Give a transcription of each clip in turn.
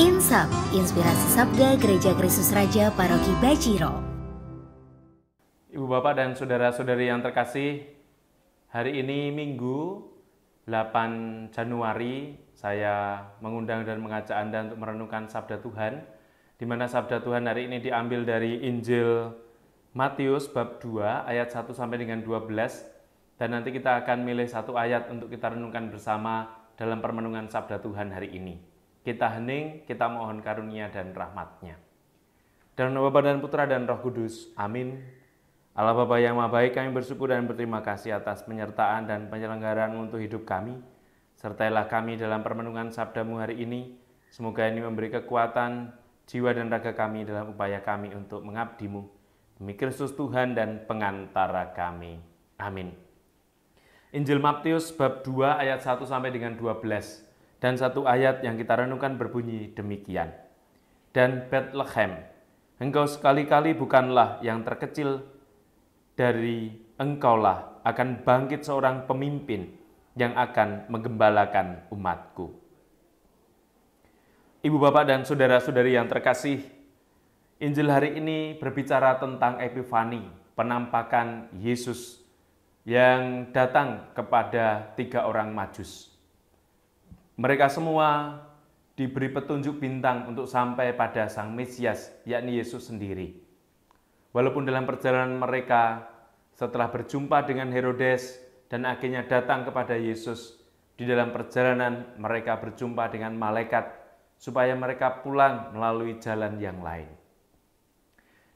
Insap, inspirasi sabda Gereja Kristus Raja Paroki Bajiro. Ibu bapak dan saudara-saudari yang terkasih, hari ini Minggu 8 Januari saya mengundang dan mengajak Anda untuk merenungkan sabda Tuhan di mana sabda Tuhan hari ini diambil dari Injil Matius bab 2 ayat 1 sampai dengan 12 dan nanti kita akan milih satu ayat untuk kita renungkan bersama dalam permenungan Sabda Tuhan hari ini. Kita hening, kita mohon karunia dan rahmatnya. Dalam nama Bapa dan Putra dan Roh Kudus. Amin. Allah Bapa yang Maha Baik, kami bersyukur dan berterima kasih atas penyertaan dan penyelenggaraan untuk hidup kami. Sertailah kami dalam permenungan sabdamu hari ini. Semoga ini memberi kekuatan jiwa dan raga kami dalam upaya kami untuk mengabdimu. Demi Kristus Tuhan dan pengantara kami. Amin. Injil Matius bab 2 ayat 1 sampai dengan 12. Dan satu ayat yang kita renungkan berbunyi demikian. Dan Bethlehem, engkau sekali-kali bukanlah yang terkecil dari engkaulah akan bangkit seorang pemimpin yang akan menggembalakan umatku. Ibu bapak dan saudara-saudari yang terkasih, Injil hari ini berbicara tentang Epifani, penampakan Yesus yang datang kepada tiga orang majus. Mereka semua diberi petunjuk bintang untuk sampai pada Sang Mesias, yakni Yesus sendiri. Walaupun dalam perjalanan mereka, setelah berjumpa dengan Herodes dan akhirnya datang kepada Yesus, di dalam perjalanan mereka berjumpa dengan malaikat, supaya mereka pulang melalui jalan yang lain.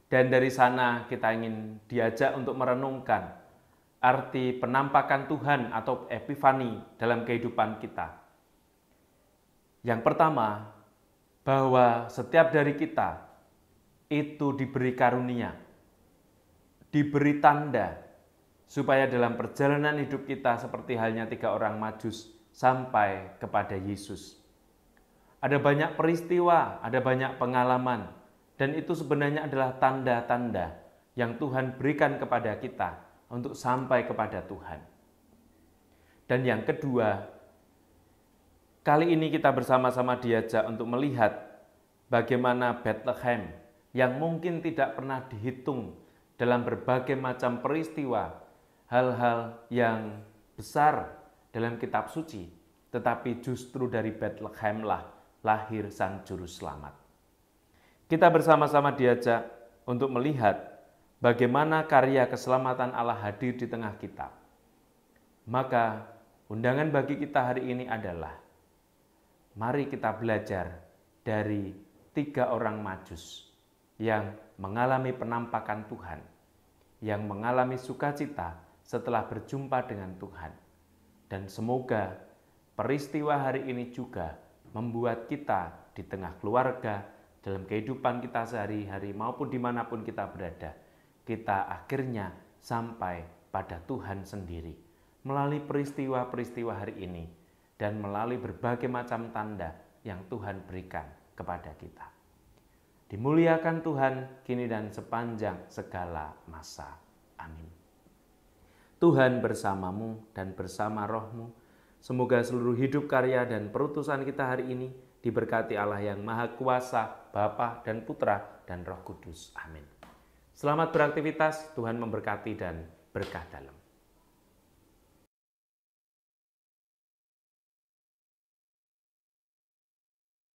Dan dari sana kita ingin diajak untuk merenungkan arti penampakan Tuhan atau epifani dalam kehidupan kita. Yang pertama, bahwa setiap dari kita itu diberi karunia, diberi tanda, supaya dalam perjalanan hidup kita seperti halnya tiga orang majus sampai kepada Yesus. Ada banyak peristiwa, ada banyak pengalaman, dan itu sebenarnya adalah tanda-tanda yang Tuhan berikan kepada kita untuk sampai kepada Tuhan. Dan yang kedua, kali ini kita bersama-sama diajak untuk melihat bagaimana Bethlehem yang mungkin tidak pernah dihitung dalam berbagai macam peristiwa, hal-hal yang besar dalam kitab suci, tetapi justru dari Bethlehem lah lahir sang juru selamat. Kita bersama-sama diajak untuk melihat bagaimana karya keselamatan Allah hadir di tengah kita. Maka undangan bagi kita hari ini adalah mari kita belajar dari tiga orang majus yang mengalami penampakan Tuhan, yang mengalami sukacita setelah berjumpa dengan Tuhan. Dan semoga peristiwa hari ini juga membuat kita di tengah keluarga, dalam kehidupan kita sehari-hari maupun dimanapun kita berada, kita akhirnya sampai pada Tuhan sendiri. Melalui peristiwa-peristiwa hari ini dan melalui berbagai macam tanda yang Tuhan berikan kepada kita. Dimuliakan Tuhan kini dan sepanjang segala masa. Amin. Tuhan bersamamu dan bersama rohmu. Semoga seluruh hidup karya dan perutusan kita hari ini diberkati Allah yang Maha Kuasa, Bapa dan Putra dan Roh Kudus. Amin. Selamat beraktivitas, Tuhan memberkati dan berkah dalam.